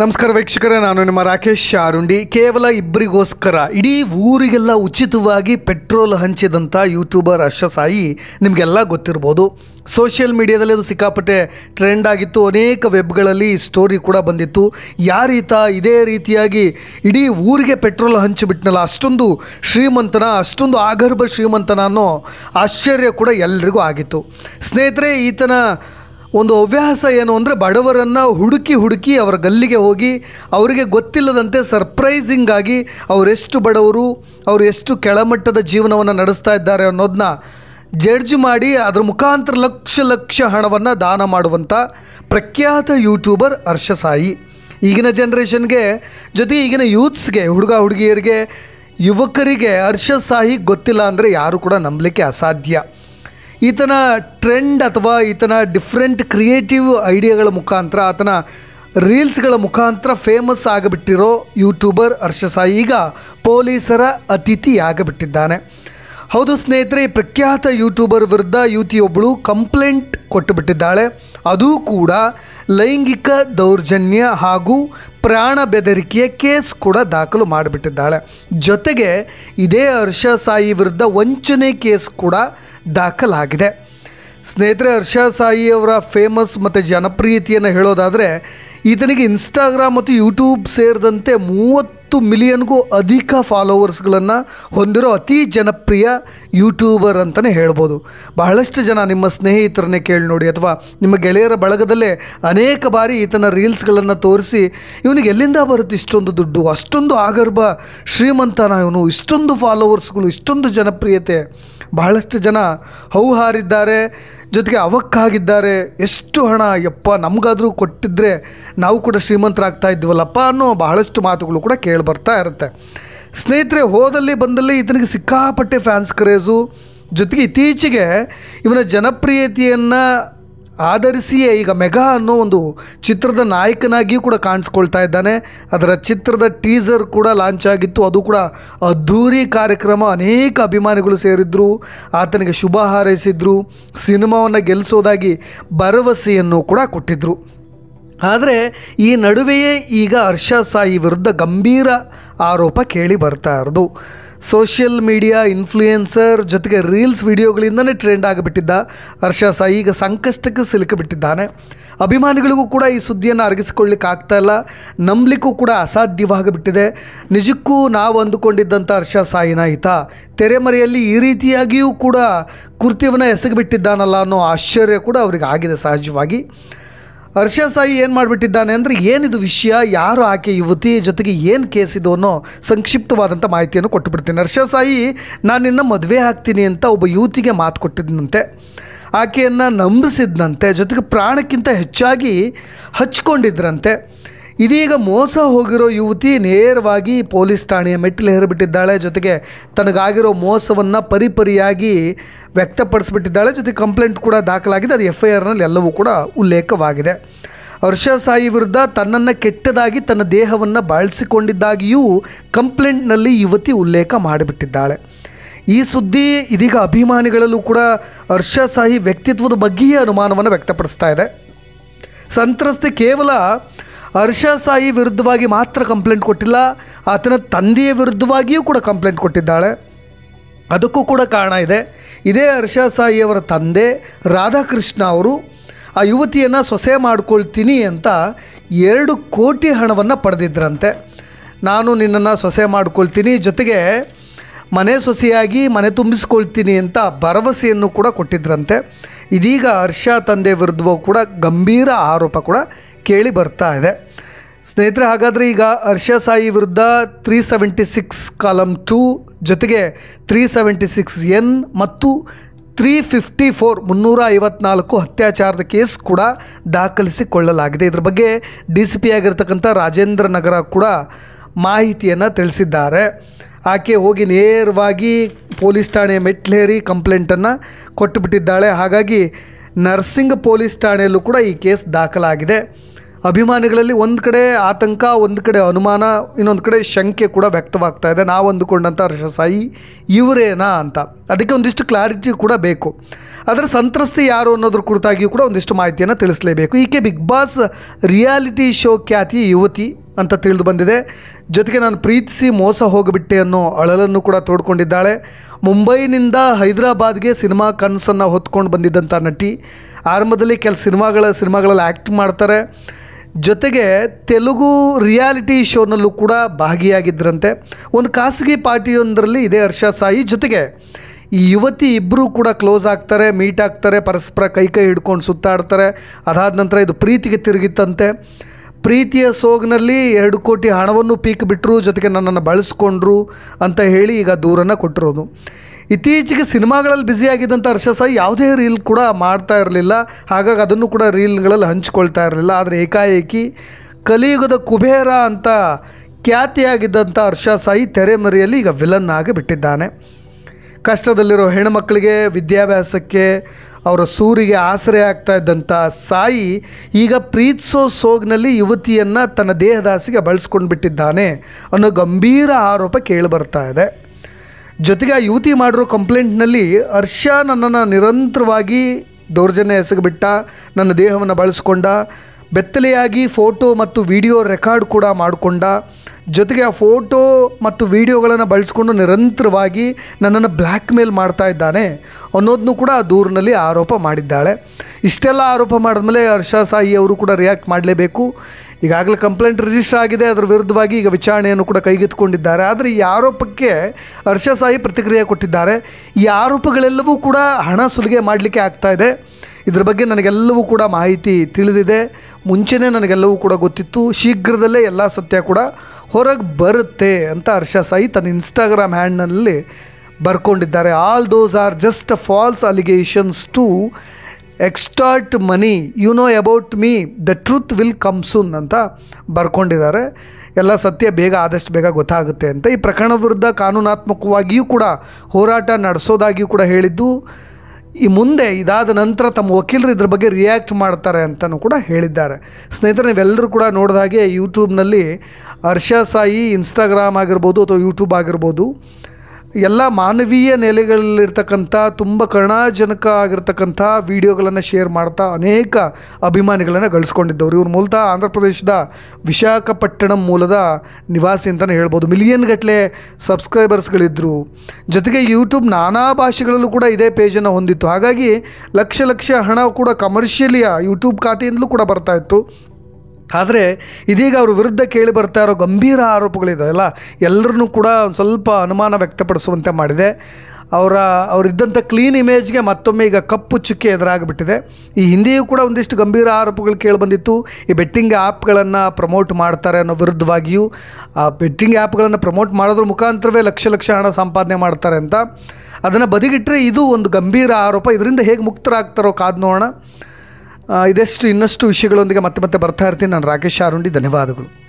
ನಮಸ್ಕಾರ ವೀಕ್ಷಕರೇ ನಾನು ನಿಮ್ಮ ರಾಕೇಶ್ ಶಾರುಂಡಿ ಕೇವಲ ಇಬ್ಬರಿಗೋಸ್ಕರ ಇಡೀ ಊರಿಗೆಲ್ಲ ಉಚಿತವಾಗಿ ಪೆಟ್ರೋಲ್ ಹಂಚಿದಂಥ ಯೂಟ್ಯೂಬರ್ ಅಶ್ವಸಾಯಿ ನಿಮಗೆಲ್ಲ ಗೊತ್ತಿರ್ಬೋದು ಸೋಷಿಯಲ್ ಮೀಡಿಯಾದಲ್ಲಿ ಅದು ಸಿಕ್ಕಾಪಟ್ಟೆ ಟ್ರೆಂಡ್ ಆಗಿತ್ತು ಅನೇಕ ವೆಬ್ಗಳಲ್ಲಿ ಸ್ಟೋರಿ ಕೂಡ ಬಂದಿತ್ತು ಯಾರೀತ ಇದೇ ರೀತಿಯಾಗಿ ಇಡೀ ಊರಿಗೆ ಪೆಟ್ರೋಲ್ ಹಂಚಿಬಿಟ್ನಲ್ಲ ಅಷ್ಟೊಂದು ಶ್ರೀಮಂತನ ಅಷ್ಟೊಂದು ಆಗರ್ಭ ಶ್ರೀಮಂತನ ಅನ್ನೋ ಆಶ್ಚರ್ಯ ಕೂಡ ಎಲ್ರಿಗೂ ಆಗಿತ್ತು ಸ್ನೇಹಿತರೆ ಈತನ ಒಂದು ಹವ್ಯಾಸ ಏನು ಅಂದರೆ ಬಡವರನ್ನು ಹುಡುಕಿ ಹುಡುಕಿ ಅವರ ಗಲ್ಲಿಗೆ ಹೋಗಿ ಅವರಿಗೆ ಗೊತ್ತಿಲ್ಲದಂತೆ ಸರ್ಪ್ರೈಸಿಂಗ್ ಆಗಿ ಅವರೆಷ್ಟು ಬಡವರು ಅವರು ಎಷ್ಟು ಕೆಳಮಟ್ಟದ ಜೀವನವನ್ನು ನಡೆಸ್ತಾ ಇದ್ದಾರೆ ಅನ್ನೋದನ್ನ ಜಡ್ಜ್ ಮಾಡಿ ಅದರ ಮುಖಾಂತರ ಲಕ್ಷ ಲಕ್ಷ ಹಣವನ್ನು ದಾನ ಮಾಡುವಂಥ ಪ್ರಖ್ಯಾತ ಯೂಟ್ಯೂಬರ್ ಹರ್ಷಸಾಯಿ ಈಗಿನ ಜನ್ರೇಷನ್ಗೆ ಜೊತೆ ಈಗಿನ ಯೂತ್ಸ್ಗೆ ಹುಡುಗ ಹುಡುಗಿಯರಿಗೆ ಯುವಕರಿಗೆ ಹರ್ಷಸಾಯಿ ಗೊತ್ತಿಲ್ಲ ಅಂದರೆ ಯಾರು ಕೂಡ ನಂಬಲಿಕ್ಕೆ ಅಸಾಧ್ಯ ಈತನ ಟ್ರೆಂಡ್ ಅಥವಾ ಈತನ ಡಿಫ್ರೆಂಟ್ ಕ್ರಿಯೇಟಿವ್ ಐಡಿಯಾಗಳ ಮುಖಾಂತರ ಆತನ ರೀಲ್ಸ್ಗಳ ಮುಖಾಂತರ ಫೇಮಸ್ ಆಗಿಬಿಟ್ಟಿರೋ ಯೂಟ್ಯೂಬರ್ ಹರ್ಷಸಾಯಿ ಈಗ ಪೊಲೀಸರ ಅತಿಥಿ ಹೌದು ಸ್ನೇಹಿತರೆ ಈ ಪ್ರಖ್ಯಾತ ಯೂಟ್ಯೂಬರ್ ವಿರುದ್ಧ ಯುವತಿಯೊಬ್ಬಳು ಕಂಪ್ಲೇಂಟ್ ಕೊಟ್ಟುಬಿಟ್ಟಿದ್ದಾಳೆ ಅದೂ ಕೂಡ ಲೈಂಗಿಕ ದೌರ್ಜನ್ಯ ಹಾಗೂ ಪ್ರಾಣ ಬೆದರಿಕೆಯ ಕೇಸ್ ಕೂಡ ದಾಖಲು ಮಾಡಿಬಿಟ್ಟಿದ್ದಾಳೆ ಜೊತೆಗೆ ಇದೇ ಹರ್ಷ ಸಾಯಿ ವಿರುದ್ಧ ವಂಚನೆ ಕೇಸ್ ಕೂಡ ದಾಖಲಾಗಿದೆ ಸ್ನೇಹಿತರೆ ಹರ್ಷ ಸಾಯಿ ಅವರ ಫೇಮಸ್ ಮತ್ತು ಜನಪ್ರಿಯತೆಯನ್ನು ಹೇಳೋದಾದರೆ ಈತನಿಗೆ ಇನ್ಸ್ಟಾಗ್ರಾಮ್ ಮತ್ತು ಯೂಟ್ಯೂಬ್ ಸೇರಿದಂತೆ ಮೂವತ್ತು ಮಿಲಿಯನ್ಗೂ ಅಧಿಕ ಫಾಲೋವರ್ಸ್ಗಳನ್ನು ಹೊಂದಿರೋ ಅತಿ ಜನಪ್ರಿಯ ಯೂಟ್ಯೂಬರ್ ಅಂತಲೇ ಹೇಳ್ಬೋದು ಬಹಳಷ್ಟು ಜನ ನಿಮ್ಮ ಸ್ನೇಹಿತರನ್ನೇ ಕೇಳಿ ನೋಡಿ ಅಥವಾ ನಿಮ್ಮ ಗೆಳೆಯರ ಬಳಗದಲ್ಲೇ ಅನೇಕ ಬಾರಿ ಈತನ ರೀಲ್ಸ್ಗಳನ್ನು ತೋರಿಸಿ ಇವನಿಗೆ ಎಲ್ಲಿಂದ ಬರುತ್ತೆ ಇಷ್ಟೊಂದು ದುಡ್ಡು ಅಷ್ಟೊಂದು ಆಗರ್ಭ ಶ್ರೀಮಂತನ ಇವನು ಇಷ್ಟೊಂದು ಫಾಲೋವರ್ಸ್ಗಳು ಇಷ್ಟೊಂದು ಜನಪ್ರಿಯತೆ ಬಹಳಷ್ಟು ಜನ ಹೌಹಾರಿದ್ದಾರೆ ಜೊತೆಗೆ ಅವಕ್ಕಾಗಿದ್ದಾರೆ ಎಷ್ಟು ಹಣ ಯಪ್ಪ ನಮಗಾದರೂ ಕೊಟ್ಟಿದ್ದರೆ ನಾವು ಕೂಡ ಶ್ರೀಮಂತರಾಗ್ತಾ ಇದ್ವಲ್ಲಪ್ಪ ಅನ್ನೋ ಬಹಳಷ್ಟು ಮಾತುಗಳು ಕೂಡ ಕೇಳಿ ಬರ್ತಾ ಇರುತ್ತೆ ಸ್ನೇಹಿತರೆ ಹೋದಲ್ಲಿ ಬಂದಲ್ಲಿ ಇದನಿಗೆ ಸಿಕ್ಕಾಪಟ್ಟೆ ಫ್ಯಾನ್ಸ್ ಕ್ರೇಜು ಜೊತೆಗೆ ಇತ್ತೀಚೆಗೆ ಇವನ ಜನಪ್ರಿಯತೆಯನ್ನು ಆಧರಿಸಿಯೇ ಈಗ ಮೆಗಾ ಅನ್ನೋ ಒಂದು ಚಿತ್ರದ ನಾಯಕನಾಗಿಯೂ ಕೂಡ ಕಾಣಿಸ್ಕೊಳ್ತಾ ಇದ್ದಾನೆ ಅದರ ಚಿತ್ರದ ಟೀಸರ್ ಕೂಡ ಲಾಂಚ್ ಆಗಿತ್ತು ಅದು ಕೂಡ ಅದ್ಧೂರಿ ಕಾರ್ಯಕ್ರಮ ಅನೇಕ ಅಭಿಮಾನಿಗಳು ಸೇರಿದ್ರು ಆತನಿಗೆ ಶುಭ ಹಾರೈಸಿದ್ರು ಸಿನಿಮಾವನ್ನು ಗೆಲ್ಲಿಸೋದಾಗಿ ಭರವಸೆಯನ್ನು ಕೂಡ ಕೊಟ್ಟಿದ್ದರು ಆದರೆ ಈ ನಡುವೆಯೇ ಈಗ ಹರ್ಷ ಸಾಯಿ ವಿರುದ್ಧ ಗಂಭೀರ ಆರೋಪ ಕೇಳಿ ಬರ್ತಾ ಇರೋದು ಸೋಷಿಯಲ್ ಮೀಡಿಯಾ ಇನ್ಫ್ಲೂಯೆನ್ಸರ್ ಜೊತೆಗೆ ರೀಲ್ಸ್ ವಿಡಿಯೋಗಳಿಂದನೇ ಟ್ರೆಂಡ್ ಆಗಿಬಿಟ್ಟಿದ್ದ ಹರ್ಷ ಸಾಯಿ ಈಗ ಸಂಕಷ್ಟಕ್ಕೆ ಸಿಲುಕಿಬಿಟ್ಟಿದ್ದಾನೆ ಅಭಿಮಾನಿಗಳಿಗೂ ಕೂಡ ಈ ಸುದ್ದಿಯನ್ನು ಅರಗಿಸಿಕೊಳ್ಳಿಕ್ಕೆ ಆಗ್ತಾ ಇಲ್ಲ ನಂಬಲಿಕ್ಕೂ ಕೂಡ ಅಸಾಧ್ಯವಾಗಿಬಿಟ್ಟಿದೆ ನಿಜಕ್ಕೂ ನಾವು ಅಂದುಕೊಂಡಿದ್ದಂಥ ಹರ್ಷ ಸಾಯಿನ ಈತ ತೆರೆಮರೆಯಲ್ಲಿ ಈ ರೀತಿಯಾಗಿಯೂ ಕೂಡ ಕೃತ್ಯವನ್ನು ಎಸಗಿಬಿಟ್ಟಿದ್ದಾನಲ್ಲ ಅನ್ನೋ ಆಶ್ಚರ್ಯ ಕೂಡ ಅವರಿಗೆ ಆಗಿದೆ ಸಹಜವಾಗಿ ಹರ್ಷ ಸಾಯಿ ಏನು ಮಾಡಿಬಿಟ್ಟಿದ್ದಾನೆ ಅಂದರೆ ಏನಿದು ವಿಷಯ ಯಾರು ಆಕೆ ಯುವತಿ ಜೊತೆಗೆ ಏನು ಕೇಸಿದು ಅನ್ನೋ ಸಂಕ್ಷಿಪ್ತವಾದಂಥ ಮಾಹಿತಿಯನ್ನು ಕೊಟ್ಟುಬಿಡ್ತೀನಿ ಹರ್ಷ ಸಾಯಿ ನಾನು ನಿನ್ನ ಮದುವೆ ಆಗ್ತೀನಿ ಅಂತ ಒಬ್ಬ ಯುವತಿಗೆ ಮಾತು ಕೊಟ್ಟಿದ್ದಂತೆ ಆಕೆಯನ್ನು ನಂಬಿಸಿದ್ನಂತೆ ಜೊತೆಗೆ ಪ್ರಾಣಕ್ಕಿಂತ ಹೆಚ್ಚಾಗಿ ಹಚ್ಕೊಂಡಿದ್ರಂತೆ ಇದೀಗ ಮೋಸ ಹೋಗಿರೋ ಯುವತಿ ನೇರವಾಗಿ ಪೊಲೀಸ್ ಠಾಣೆಯ ಮೆಟ್ಟಿಲು ಹೇರಿಬಿಟ್ಟಿದ್ದಾಳೆ ಜೊತೆಗೆ ತನಗಾಗಿರೋ ಮೋಸವನ್ನು ಪರಿಪರಿಯಾಗಿ ವ್ಯಕ್ತಪಡಿಸಿಬಿಟ್ಟಿದ್ದಾಳೆ ಜೊತೆ ಕಂಪ್ಲೇಂಟ್ ಕೂಡ ದಾಖಲಾಗಿದೆ ಅದು ಎಫ್ ಐ ಆರ್ನಲ್ಲಿ ಎಲ್ಲವೂ ಕೂಡ ಉಲ್ಲೇಖವಾಗಿದೆ ಸಾಹಿ ವಿರುದ್ಧ ತನ್ನನ್ನು ಕೆಟ್ಟದಾಗಿ ತನ್ನ ದೇಹವನ್ನು ಬಾಳಿಸಿಕೊಂಡಿದ್ದಾಗಿಯೂ ಕಂಪ್ಲೇಂಟ್ನಲ್ಲಿ ಯುವತಿ ಉಲ್ಲೇಖ ಮಾಡಿಬಿಟ್ಟಿದ್ದಾಳೆ ಈ ಸುದ್ದಿ ಇದೀಗ ಅಭಿಮಾನಿಗಳಲ್ಲೂ ಕೂಡ ಹರ್ಷ ಸಾಹಿ ವ್ಯಕ್ತಿತ್ವದ ಬಗ್ಗೆಯೇ ಅನುಮಾನವನ್ನು ವ್ಯಕ್ತಪಡಿಸ್ತಾ ಇದೆ ಸಂತ್ರಸ್ತೆ ಕೇವಲ ಸಾಹಿ ವಿರುದ್ಧವಾಗಿ ಮಾತ್ರ ಕಂಪ್ಲೇಂಟ್ ಕೊಟ್ಟಿಲ್ಲ ಆತನ ತಂದೆಯ ವಿರುದ್ಧವಾಗಿಯೂ ಕೂಡ ಕಂಪ್ಲೇಂಟ್ ಕೊಟ್ಟಿದ್ದಾಳೆ ಅದಕ್ಕೂ ಕೂಡ ಕಾರಣ ಇದೆ ಇದೇ ಹರ್ಷ ಸಾಯಿಯವರ ತಂದೆ ರಾಧಾಕೃಷ್ಣ ಅವರು ಆ ಯುವತಿಯನ್ನು ಸೊಸೆ ಮಾಡ್ಕೊಳ್ತೀನಿ ಅಂತ ಎರಡು ಕೋಟಿ ಹಣವನ್ನು ಪಡೆದಿದ್ದರಂತೆ ನಾನು ನಿನ್ನನ್ನು ಸೊಸೆ ಮಾಡ್ಕೊಳ್ತೀನಿ ಜೊತೆಗೆ ಮನೆ ಸೊಸೆಯಾಗಿ ಮನೆ ತುಂಬಿಸ್ಕೊಳ್ತೀನಿ ಅಂತ ಭರವಸೆಯನ್ನು ಕೂಡ ಕೊಟ್ಟಿದ್ದರಂತೆ ಇದೀಗ ಹರ್ಷ ತಂದೆ ವಿರುದ್ಧವೂ ಕೂಡ ಗಂಭೀರ ಆರೋಪ ಕೂಡ ಕೇಳಿ ಬರ್ತಾ ಇದೆ ಸ್ನೇಹಿತರೆ ಹಾಗಾದರೆ ಈಗ ಹರ್ಷ ಸಾಯಿ ವಿರುದ್ಧ three seventy six column two ಜೊತೆಗೆ ತ್ರೀ ಸೆವೆಂಟಿ ಸಿಕ್ಸ್ ಎನ್ ಮತ್ತು ತ್ರೀ ಫಿಫ್ಟಿ ಫೋರ್ ಮುನ್ನೂರ ಐವತ್ನಾಲ್ಕು ಅತ್ಯಾಚಾರದ ಕೇಸ್ ಕೂಡ ದಾಖಲಿಸಿಕೊಳ್ಳಲಾಗಿದೆ ಇದರ ಬಗ್ಗೆ ಡಿ ಸಿ ಪಿ ಆಗಿರ್ತಕ್ಕಂಥ ರಾಜೇಂದ್ರ ನಗರ ಕೂಡ ಮಾಹಿತಿಯನ್ನು ತಿಳಿಸಿದ್ದಾರೆ ಆಕೆ ಹೋಗಿ ನೇರವಾಗಿ ಪೊಲೀಸ್ ಠಾಣೆಯ ಮೆಟ್ಲೇರಿ ಕಂಪ್ಲೇಂಟನ್ನು ಕೊಟ್ಟುಬಿಟ್ಟಿದ್ದಾಳೆ ಹಾಗಾಗಿ ನರ್ಸಿಂಗ್ ಪೊಲೀಸ್ ಠಾಣೆಯಲ್ಲೂ ಕೂಡ ಈ ಕೇಸ್ ದಾಖಲಾಗಿದೆ ಅಭಿಮಾನಿಗಳಲ್ಲಿ ಒಂದು ಕಡೆ ಆತಂಕ ಒಂದು ಕಡೆ ಅನುಮಾನ ಇನ್ನೊಂದು ಕಡೆ ಶಂಕೆ ಕೂಡ ವ್ಯಕ್ತವಾಗ್ತಾ ಇದೆ ನಾವು ಅಂದುಕೊಂಡಂಥ ಹರ್ಷ ಸಾಯಿ ಇವರೇನಾ ಅಂತ ಅದಕ್ಕೆ ಒಂದಿಷ್ಟು ಕ್ಲಾರಿಟಿ ಕೂಡ ಬೇಕು ಅದರ ಸಂತ್ರಸ್ತೆ ಯಾರು ಅನ್ನೋದ್ರ ಕುರಿತಾಗಿಯೂ ಕೂಡ ಒಂದಿಷ್ಟು ಮಾಹಿತಿಯನ್ನು ತಿಳಿಸಲೇಬೇಕು ಈಕೆ ಬಿಗ್ ಬಾಸ್ ರಿಯಾಲಿಟಿ ಶೋ ಖ್ಯಾತಿ ಯುವತಿ ಅಂತ ತಿಳಿದು ಬಂದಿದೆ ಜೊತೆಗೆ ನಾನು ಪ್ರೀತಿಸಿ ಮೋಸ ಹೋಗಿಬಿಟ್ಟೆ ಅನ್ನೋ ಅಳಲನ್ನು ಕೂಡ ತೋಡ್ಕೊಂಡಿದ್ದಾಳೆ ಮುಂಬೈನಿಂದ ಹೈದರಾಬಾದ್ಗೆ ಸಿನಿಮಾ ಕನಸನ್ನು ಹೊತ್ಕೊಂಡು ಬಂದಿದ್ದಂಥ ನಟಿ ಆರಂಭದಲ್ಲಿ ಕೆಲ ಸಿನಿಮಾಗಳ ಸಿನಿಮಾಗಳಲ್ಲಿ ಆ್ಯಕ್ಟ್ ಮಾಡ್ತಾರೆ ಜೊತೆಗೆ ತೆಲುಗು ರಿಯಾಲಿಟಿ ಶೋನಲ್ಲೂ ಕೂಡ ಭಾಗಿಯಾಗಿದ್ದರಂತೆ ಒಂದು ಖಾಸಗಿ ಪಾರ್ಟಿಯೊಂದರಲ್ಲಿ ಇದೇ ಹರ್ಷ ಸಾಯಿ ಜೊತೆಗೆ ಈ ಯುವತಿ ಇಬ್ಬರೂ ಕೂಡ ಕ್ಲೋಸ್ ಆಗ್ತಾರೆ ಮೀಟ್ ಆಗ್ತಾರೆ ಪರಸ್ಪರ ಕೈ ಕೈ ಹಿಡ್ಕೊಂಡು ಸುತ್ತಾಡ್ತಾರೆ ಅದಾದ ನಂತರ ಇದು ಪ್ರೀತಿಗೆ ತಿರುಗಿತ್ತಂತೆ ಪ್ರೀತಿಯ ಸೋಗಿನಲ್ಲಿ ಎರಡು ಕೋಟಿ ಹಣವನ್ನು ಪೀಕ್ ಬಿಟ್ಟರು ಜೊತೆಗೆ ನನ್ನನ್ನು ಬಳಸ್ಕೊಂಡ್ರು ಅಂತ ಹೇಳಿ ಈಗ ದೂರನ್ನು ಕೊಟ್ಟಿರೋದು ಇತ್ತೀಚೆಗೆ ಸಿನಿಮಾಗಳಲ್ಲಿ ಬ್ಯುಸಿಯಾಗಿದ್ದಂಥ ಹರ್ಷ ಸಾಯಿ ಯಾವುದೇ ರೀಲ್ ಕೂಡ ಮಾಡ್ತಾ ಇರಲಿಲ್ಲ ಹಾಗಾಗಿ ಅದನ್ನು ಕೂಡ ರೀಲ್ಗಳಲ್ಲಿ ಹಂಚಿಕೊಳ್ತಾ ಇರಲಿಲ್ಲ ಆದರೆ ಏಕಾಏಕಿ ಕಲಿಯುಗದ ಕುಬೇರ ಅಂತ ಖ್ಯಾತಿಯಾಗಿದ್ದಂಥ ಹರ್ಷ ಸಾಯಿ ತೆರೆಮರೆಯಲ್ಲಿ ಈಗ ವಿಲನ್ ಆಗಿ ಬಿಟ್ಟಿದ್ದಾನೆ ಕಷ್ಟದಲ್ಲಿರೋ ಹೆಣ್ಣುಮಕ್ಕಳಿಗೆ ವಿದ್ಯಾಭ್ಯಾಸಕ್ಕೆ ಅವರ ಸೂರಿಗೆ ಆಸರೆ ಆಗ್ತಾ ಇದ್ದಂಥ ಸಾಯಿ ಈಗ ಪ್ರೀತಿಸೋ ಸೋಗ್ನಲ್ಲಿ ಯುವತಿಯನ್ನು ತನ್ನ ದೇಹದಾಸಿಗೆ ಬಳಸ್ಕೊಂಡು ಬಿಟ್ಟಿದ್ದಾನೆ ಅನ್ನೋ ಗಂಭೀರ ಆರೋಪ ಕೇಳಿಬರ್ತಾ ಇದೆ ಜೊತೆಗೆ ಆ ಯುವತಿ ಮಾಡಿರೋ ಕಂಪ್ಲೇಂಟ್ನಲ್ಲಿ ಹರ್ಷ ನನ್ನನ್ನು ನಿರಂತರವಾಗಿ ದೌರ್ಜನ್ಯ ಎಸಗಿಬಿಟ್ಟ ನನ್ನ ದೇಹವನ್ನು ಬಳಸ್ಕೊಂಡ ಬೆತ್ತಲೆಯಾಗಿ ಫೋಟೋ ಮತ್ತು ವಿಡಿಯೋ ರೆಕಾರ್ಡ್ ಕೂಡ ಮಾಡಿಕೊಂಡ ಜೊತೆಗೆ ಆ ಫೋಟೋ ಮತ್ತು ವಿಡಿಯೋಗಳನ್ನು ಬಳಸ್ಕೊಂಡು ನಿರಂತರವಾಗಿ ನನ್ನನ್ನು ಬ್ಲ್ಯಾಕ್ ಮೇಲ್ ಮಾಡ್ತಾ ಇದ್ದಾನೆ ಅನ್ನೋದನ್ನು ಕೂಡ ಆ ದೂರಿನಲ್ಲಿ ಆರೋಪ ಮಾಡಿದ್ದಾಳೆ ಇಷ್ಟೆಲ್ಲ ಆರೋಪ ಮಾಡಿದ್ಮೇಲೆ ಹರ್ಷ ಸಾಯಿ ಅವರು ಕೂಡ ರಿಯಾಕ್ಟ್ ಮಾಡಲೇಬೇಕು ಈಗಾಗಲೇ ಕಂಪ್ಲೇಂಟ್ ರಿಜಿಸ್ಟರ್ ಆಗಿದೆ ಅದರ ವಿರುದ್ಧವಾಗಿ ಈಗ ವಿಚಾರಣೆಯನ್ನು ಕೂಡ ಕೈಗೆತ್ತಿಕೊಂಡಿದ್ದಾರೆ ಆದರೆ ಈ ಆರೋಪಕ್ಕೆ ಹರ್ಷಸಾಯಿ ಪ್ರತಿಕ್ರಿಯೆ ಕೊಟ್ಟಿದ್ದಾರೆ ಈ ಆರೋಪಗಳೆಲ್ಲವೂ ಕೂಡ ಹಣ ಸುಲಿಗೆ ಮಾಡಲಿಕ್ಕೆ ಆಗ್ತಾ ಇದೆ ಇದರ ಬಗ್ಗೆ ನನಗೆಲ್ಲವೂ ಕೂಡ ಮಾಹಿತಿ ತಿಳಿದಿದೆ ಮುಂಚೆನೇ ನನಗೆಲ್ಲವೂ ಕೂಡ ಗೊತ್ತಿತ್ತು ಶೀಘ್ರದಲ್ಲೇ ಎಲ್ಲ ಸತ್ಯ ಕೂಡ ಹೊರಗೆ ಬರುತ್ತೆ ಅಂತ ಹರ್ಷ ತನ್ನ ಇನ್ಸ್ಟಾಗ್ರಾಮ್ ಹ್ಯಾಂಡ್ನಲ್ಲಿ ಬರ್ಕೊಂಡಿದ್ದಾರೆ all those are just false allegations to extort money you know about me the truth will come soon ಅಂತ ಬರ್ಕೊಂಡಿದ್ದಾರೆ ಎಲ್ಲ ಸತ್ಯ ಬೇಗ ಆದಷ್ಟು ಬೇಗ ಗೊತ್ತಾಗುತ್ತೆ ಅಂತ ಈ ಪ್ರಕರಣ ವಿರುದ್ಧ ಕಾನೂನಾತ್ಮಕವಾಗಿಯೂ ಕೂಡ ಹೋರಾಟ ನಡೆಸೋದಾಗಿಯೂ ಕೂಡ ಹೇಳಿದ್ದು ಈ ಮುಂದೆ ಇದಾದ ನಂತರ ತಮ್ಮ ವಕೀಲರು ಇದ್ರ ಬಗ್ಗೆ ರಿಯಾಕ್ಟ್ ಮಾಡ್ತಾರೆ ಅಂತಲೂ ಕೂಡ ಹೇಳಿದ್ದಾರೆ ಸ್ನೇಹಿತರೆ ನೀವೆಲ್ಲರೂ ಕೂಡ ನೋಡಿದ ಹಾಗೆ ಯೂಟ್ಯೂಬ್ನಲ್ಲಿ ಹರ್ಷ ಸಾಯಿ ಇನ್ಸ್ಟಾಗ್ರಾಮ್ ಆಗಿರ್ಬೋದು ಅಥವಾ ಯೂಟ್ಯೂಬ್ ಆಗಿರ್ಬೋದು ಎಲ್ಲ ಮಾನವೀಯ ನೆಲೆಗಳಲ್ಲಿರ್ತಕ್ಕಂಥ ತುಂಬ ಕರುಣಾಜನಕ ಆಗಿರ್ತಕ್ಕಂಥ ವಿಡಿಯೋಗಳನ್ನು ಶೇರ್ ಮಾಡ್ತಾ ಅನೇಕ ಅಭಿಮಾನಿಗಳನ್ನು ಗಳಿಸ್ಕೊಂಡಿದ್ದವ್ರು ಇವರು ಮೂಲತಃ ಆಂಧ್ರ ಪ್ರದೇಶದ ವಿಶಾಖಪಟ್ಟಣಂ ಮೂಲದ ನಿವಾಸಿ ಅಂತಲೇ ಹೇಳ್ಬೋದು ಮಿಲಿಯನ್ ಗಟ್ಟಲೆ ಸಬ್ಸ್ಕ್ರೈಬರ್ಸ್ಗಳಿದ್ದರು ಜೊತೆಗೆ ಯೂಟ್ಯೂಬ್ ನಾನಾ ಭಾಷೆಗಳಲ್ಲೂ ಕೂಡ ಇದೇ ಪೇಜನ್ನು ಹೊಂದಿತ್ತು ಹಾಗಾಗಿ ಲಕ್ಷ ಲಕ್ಷ ಹಣ ಕೂಡ ಕಮರ್ಷಿಯಲಿಯ ಯೂಟ್ಯೂಬ್ ಖಾತೆಯಿಂದಲೂ ಕೂಡ ಬರ್ತಾಯಿತ್ತು ಆದರೆ ಇದೀಗ ಅವ್ರ ವಿರುದ್ಧ ಕೇಳಿ ಬರ್ತಾ ಇರೋ ಗಂಭೀರ ಆರೋಪಗಳಿದೆಯಲ್ಲ ಎಲ್ಲರನ್ನೂ ಕೂಡ ಒಂದು ಸ್ವಲ್ಪ ಅನುಮಾನ ವ್ಯಕ್ತಪಡಿಸುವಂತೆ ಮಾಡಿದೆ ಅವರ ಅವರಿದ್ದಂಥ ಕ್ಲೀನ್ ಇಮೇಜ್ಗೆ ಮತ್ತೊಮ್ಮೆ ಈಗ ಕಪ್ಪು ಚುಕ್ಕೆ ಎದುರಾಗಿಬಿಟ್ಟಿದೆ ಈ ಹಿಂದೆಯೂ ಕೂಡ ಒಂದಿಷ್ಟು ಗಂಭೀರ ಆರೋಪಗಳು ಕೇಳಿಬಂದಿತ್ತು ಈ ಬೆಟ್ಟಿಂಗ್ ಆ್ಯಪ್ಗಳನ್ನು ಪ್ರಮೋಟ್ ಮಾಡ್ತಾರೆ ಅನ್ನೋ ವಿರುದ್ಧವಾಗಿಯೂ ಆ ಬೆಟ್ಟಿಂಗ್ ಆ್ಯಪ್ಗಳನ್ನು ಪ್ರಮೋಟ್ ಮಾಡೋದ್ರ ಮುಖಾಂತರವೇ ಲಕ್ಷ ಲಕ್ಷ ಹಣ ಸಂಪಾದನೆ ಮಾಡ್ತಾರೆ ಅಂತ ಅದನ್ನು ಬದಿಗಿಟ್ಟರೆ ಇದು ಒಂದು ಗಂಭೀರ ಆರೋಪ ಇದರಿಂದ ಹೇಗೆ ಮುಕ್ತರಾಗ್ತಾರೋ ಕಾದು ನೋಡೋಣ ಇದೆಷ್ಟು ಇನ್ನಷ್ಟು ವಿಷಯಗಳೊಂದಿಗೆ ಮತ್ತೆ ಮತ್ತೆ ಬರ್ತಾ ಇರ್ತೀನಿ ನಾನು ರಾಕೇಶ್ ಆರುಂಡಿ ಧನ್ಯವಾದಗಳು